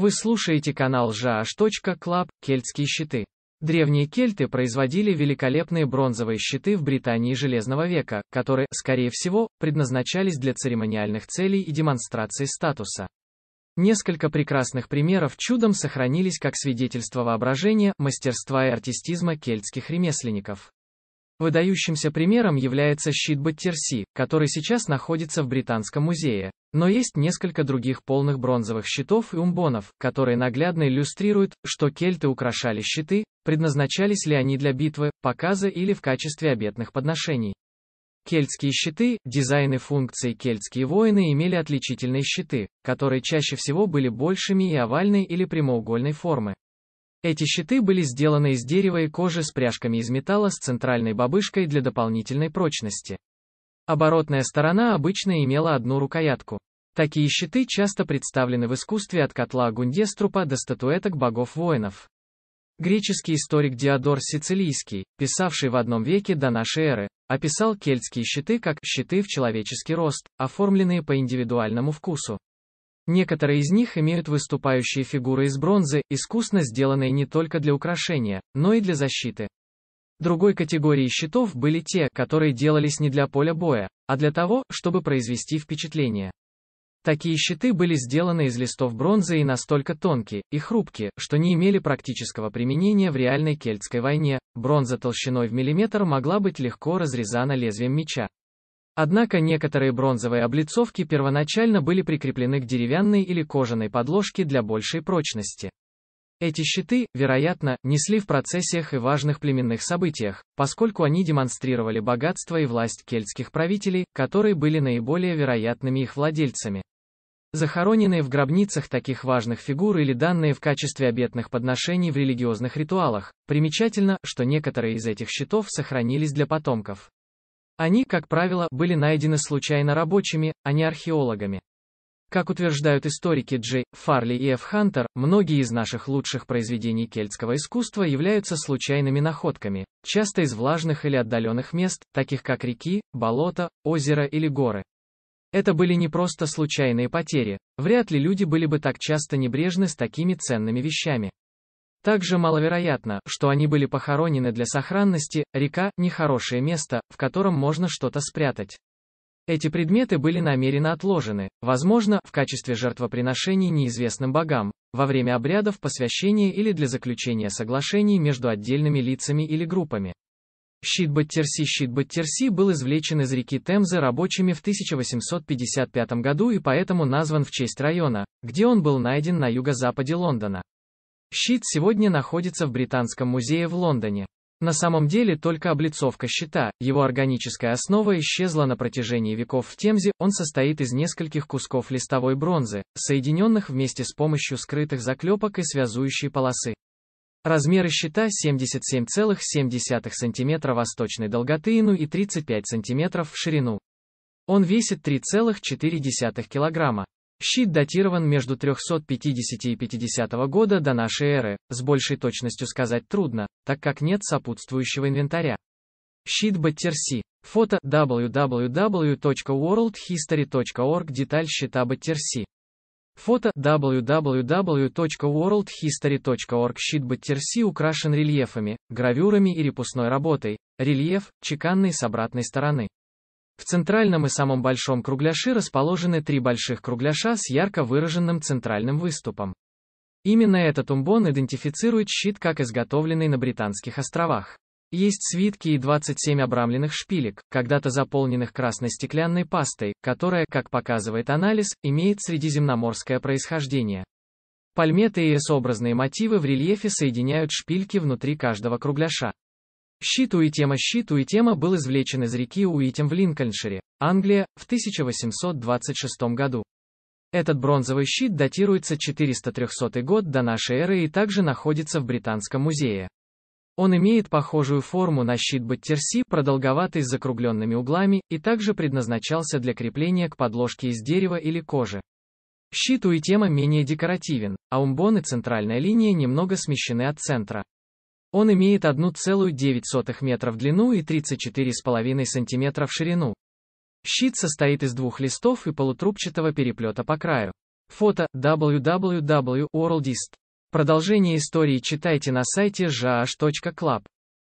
Вы слушаете канал jaash.club, а кельтские щиты. Древние кельты производили великолепные бронзовые щиты в Британии Железного века, которые, скорее всего, предназначались для церемониальных целей и демонстрации статуса. Несколько прекрасных примеров чудом сохранились как свидетельство воображения, мастерства и артистизма кельтских ремесленников. Выдающимся примером является щит Баттерси, который сейчас находится в Британском музее. Но есть несколько других полных бронзовых щитов и умбонов, которые наглядно иллюстрируют, что кельты украшали щиты, предназначались ли они для битвы, показа или в качестве обетных подношений. Кельтские щиты, дизайн и функции кельтские воины имели отличительные щиты, которые чаще всего были большими и овальной или прямоугольной формы. Эти щиты были сделаны из дерева и кожи с пряжками из металла с центральной бабышкой для дополнительной прочности. Оборотная сторона обычно имела одну рукоятку. Такие щиты часто представлены в искусстве от котла Гундеструпа до статуэток богов-воинов. Греческий историк Диодор Сицилийский, писавший в одном веке до нашей эры, описал кельтские щиты как «щиты в человеческий рост», оформленные по индивидуальному вкусу. Некоторые из них имеют выступающие фигуры из бронзы, искусно сделанные не только для украшения, но и для защиты. Другой категорией щитов были те, которые делались не для поля боя, а для того, чтобы произвести впечатление. Такие щиты были сделаны из листов бронзы и настолько тонкие и хрупкие, что не имели практического применения в реальной кельтской войне. Бронза толщиной в миллиметр могла быть легко разрезана лезвием меча, Однако некоторые бронзовые облицовки первоначально были прикреплены к деревянной или кожаной подложке для большей прочности. Эти щиты, вероятно, несли в процессиях и важных племенных событиях, поскольку они демонстрировали богатство и власть кельтских правителей, которые были наиболее вероятными их владельцами. Захороненные в гробницах таких важных фигур или данные в качестве обетных подношений в религиозных ритуалах. Примечательно, что некоторые из этих щитов сохранились для потомков. Они, как правило, были найдены случайно рабочими, а не археологами. Как утверждают историки Джей Фарли и Ф. Хантер, многие из наших лучших произведений кельтского искусства являются случайными находками, часто из влажных или отдаленных мест, таких как реки, болота, озеро или горы. Это были не просто случайные потери, вряд ли люди были бы так часто небрежны с такими ценными вещами. Также маловероятно, что они были похоронены для сохранности, река – нехорошее место, в котором можно что-то спрятать. Эти предметы были намеренно отложены, возможно, в качестве жертвоприношений неизвестным богам, во время обрядов посвящения или для заключения соглашений между отдельными лицами или группами. Щит Баттерси Щит Баттерси был извлечен из реки Темзы рабочими в 1855 году и поэтому назван в честь района, где он был найден на юго-западе Лондона. Щит сегодня находится в Британском музее в Лондоне. На самом деле только облицовка щита, его органическая основа исчезла на протяжении веков в Темзе, он состоит из нескольких кусков листовой бронзы, соединенных вместе с помощью скрытых заклепок и связующей полосы. Размеры щита 77,7 см восточной долготыину и 35 ну см в ширину. Он весит 3,4 килограмма. Щит датирован между 350 и 50 года до нашей эры, с большей точностью сказать трудно, так как нет сопутствующего инвентаря. Щит Баттерси. Фото www.worldhistory.org Деталь щита Баттерси. Фото www.worldhistory.org Щит Баттерси украшен рельефами, гравюрами и репусной работой, рельеф, чеканный с обратной стороны. В центральном и самом большом кругляше расположены три больших кругляша с ярко выраженным центральным выступом. Именно этот умбон идентифицирует щит как изготовленный на Британских островах. Есть свитки и 27 обрамленных шпилек, когда-то заполненных красной стеклянной пастой, которая, как показывает анализ, имеет средиземноморское происхождение. Пальметы и S-образные мотивы в рельефе соединяют шпильки внутри каждого кругляша. Щиту и тема. Щиту и тема был извлечен из реки Уитем в Линкольншире, Англия, в 1826 году. Этот бронзовый щит датируется 400-300 год до нашей эры и также находится в Британском музее. Он имеет похожую форму на щит Баттерси, продолговатый с закругленными углами, и также предназначался для крепления к подложке из дерева или кожи. Щит тема менее декоративен, а умбоны центральной линии немного смещены от центра. Он имеет 1,9 метра в длину и 34,5 сантиметра в ширину. Щит состоит из двух листов и полутрубчатого переплета по краю. Фото www.oraldist. Продолжение истории читайте на сайте jaash.club.